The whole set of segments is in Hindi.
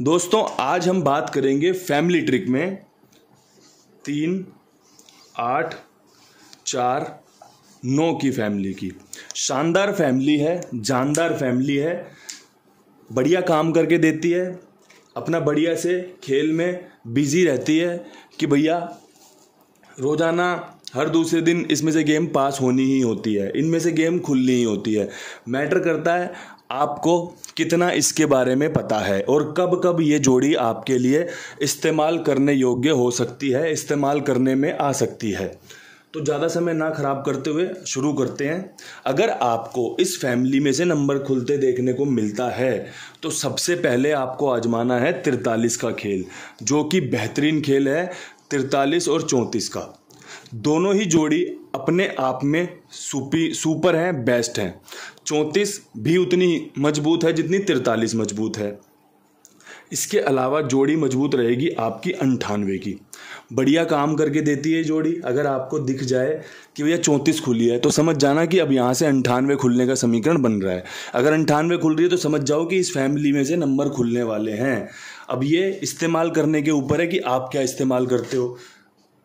दोस्तों आज हम बात करेंगे फैमिली ट्रिक में तीन आठ चार नौ की फैमिली की शानदार फैमिली है जानदार फैमिली है बढ़िया काम करके देती है अपना बढ़िया से खेल में बिजी रहती है कि भैया रोज़ाना हर दूसरे दिन इसमें से गेम पास होनी ही होती है इनमें से गेम खुलनी ही होती है मैटर करता है आपको कितना इसके बारे में पता है और कब कब ये जोड़ी आपके लिए इस्तेमाल करने योग्य हो सकती है इस्तेमाल करने में आ सकती है तो ज़्यादा समय ना ख़राब करते हुए शुरू करते हैं अगर आपको इस फैमिली में से नंबर खुलते देखने को मिलता है तो सबसे पहले आपको आजमाना है तिरतालीस का खेल जो कि बेहतरीन खेल है तिरतालीस और चौंतीस का दोनों ही जोड़ी अपने आप में सुपी सुपर हैं बेस्ट हैं चौंतीस भी उतनी मजबूत है जितनी तिरतालीस मजबूत है इसके अलावा जोड़ी मजबूत रहेगी आपकी अंठानवे की बढ़िया काम करके देती है जोड़ी अगर आपको दिख जाए कि भैया चौंतीस खुली है तो समझ जाना कि अब यहाँ से अंठानवे खुलने का समीकरण बन रहा है अगर अंठानवे खुल रही है तो समझ जाओ कि इस फैमिली में से नंबर खुलने वाले हैं अब ये इस्तेमाल करने के ऊपर है कि आप क्या इस्तेमाल करते हो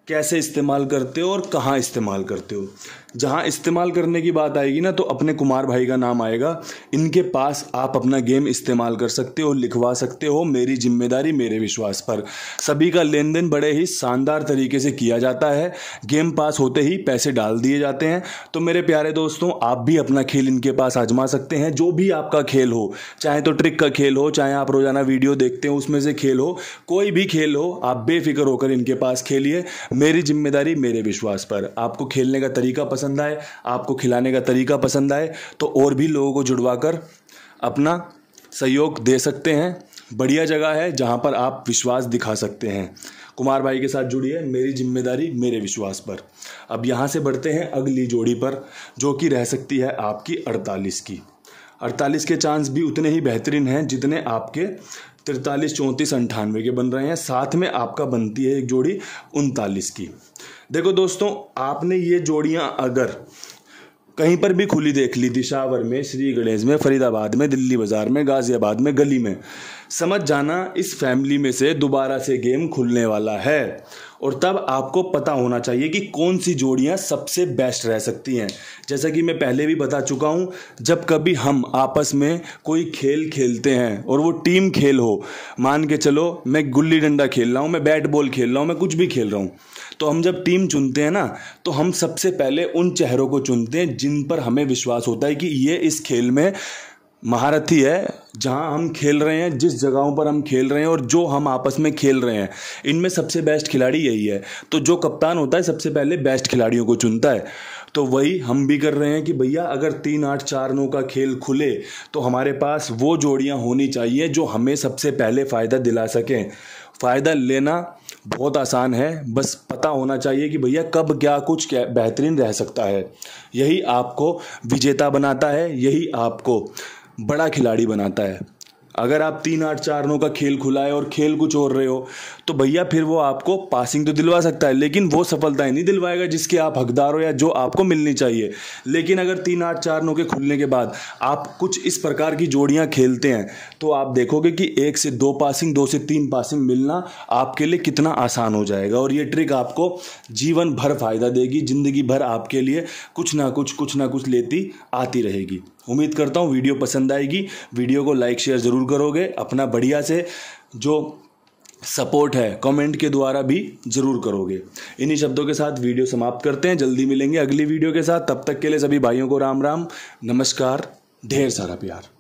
कैसे इस्तेमाल करते हो और कहाँ इस्तेमाल करते हो जहाँ इस्तेमाल करने की बात आएगी ना तो अपने कुमार भाई का नाम आएगा इनके पास आप अपना गेम इस्तेमाल कर सकते हो लिखवा सकते हो मेरी जिम्मेदारी मेरे विश्वास पर सभी का लेन देन बड़े ही शानदार तरीके से किया जाता है गेम पास होते ही पैसे डाल दिए जाते हैं तो मेरे प्यारे दोस्तों आप भी अपना खेल इनके पास आजमा सकते हैं जो भी आपका खेल हो चाहे तो ट्रिक का खेल हो चाहे आप रोज़ाना वीडियो देखते हो उसमें से खेल हो कोई भी खेल हो आप बेफिक्र होकर इनके पास खेलिए मेरी जिम्मेदारी मेरे विश्वास पर आपको खेलने का तरीका पसंद आए आपको खिलाने का तरीका पसंद आए तो और भी लोगों को जुड़वा कर अपना सहयोग दे सकते हैं बढ़िया जगह है जहाँ पर आप विश्वास दिखा सकते हैं कुमार भाई के साथ जुड़ी है मेरी जिम्मेदारी मेरे विश्वास पर अब यहाँ से बढ़ते हैं अगली जोड़ी पर जो कि रह सकती है आपकी अड़तालीस की अड़तालीस के चांस भी उतने ही बेहतरीन हैं जितने आपके तिरतालीस चौंतीस अंठानवे के बन रहे हैं साथ में आपका बनती है एक जोड़ी उनतालीस की देखो दोस्तों आपने ये जोड़ियाँ अगर कहीं पर भी खुली देख ली दिशावर में श्री गणेश में फरीदाबाद में दिल्ली बाज़ार में गाज़ियाबाद में गली में समझ जाना इस फैमिली में से दोबारा से गेम खुलने वाला है और तब आपको पता होना चाहिए कि कौन सी जोड़ियाँ सबसे बेस्ट रह सकती हैं जैसा कि मैं पहले भी बता चुका हूँ जब कभी हम आपस में कोई खेल खेलते हैं और वो टीम खेल हो मान के चलो मैं गुल्ली डंडा खेल रहा हूँ मैं बैट बॉल खेल रहा हूँ मैं कुछ भी खेल रहा हूँ तो हम जब टीम चुनते हैं ना तो हम सबसे पहले उन चेहरों को चुनते हैं जिन पर हमें विश्वास होता है कि ये इस खेल में महारथी है जहाँ हम खेल रहे हैं जिस जगहों पर हम खेल रहे हैं और जो हम आपस में खेल रहे हैं इनमें सबसे बेस्ट खिलाड़ी यही है तो जो कप्तान होता है सबसे पहले बेस्ट खिलाड़ियों को चुनता है तो वही हम भी कर रहे हैं कि भैया अगर तीन आठ चार नौ का खेल खुले तो हमारे पास वो जोड़ियाँ होनी चाहिए जो हमें सबसे पहले फ़ायदा दिला सकें फ़ायदा लेना बहुत आसान है बस पता होना चाहिए कि भैया कब क्या कुछ क्या बेहतरीन रह सकता है यही आपको विजेता बनाता है यही आपको बड़ा खिलाड़ी बनाता है अगर आप तीन आठ चार नौ का खेल खुलाए और खेल कुछ और रहे हो तो भैया फिर वो आपको पासिंग तो दिलवा सकता है लेकिन वो सफलता ही नहीं दिलवाएगा जिसके आप हकदार हो या जो आपको मिलनी चाहिए लेकिन अगर तीन आठ चार नौ के खुलने के बाद आप कुछ इस प्रकार की जोड़ियाँ खेलते हैं तो आप देखोगे कि एक से दो पासिंग दो से तीन पासिंग मिलना आपके लिए कितना आसान हो जाएगा और ये ट्रिक आपको जीवन भर फायदा देगी ज़िंदगी भर आपके लिए कुछ ना कुछ कुछ ना कुछ लेती आती रहेगी उम्मीद करता हूँ वीडियो पसंद आएगी वीडियो को लाइक शेयर ज़रूर करोगे अपना बढ़िया से जो सपोर्ट है कमेंट के द्वारा भी जरूर करोगे इन्हीं शब्दों के साथ वीडियो समाप्त करते हैं जल्दी मिलेंगे अगली वीडियो के साथ तब तक के लिए सभी भाइयों को राम राम नमस्कार ढेर सारा प्यार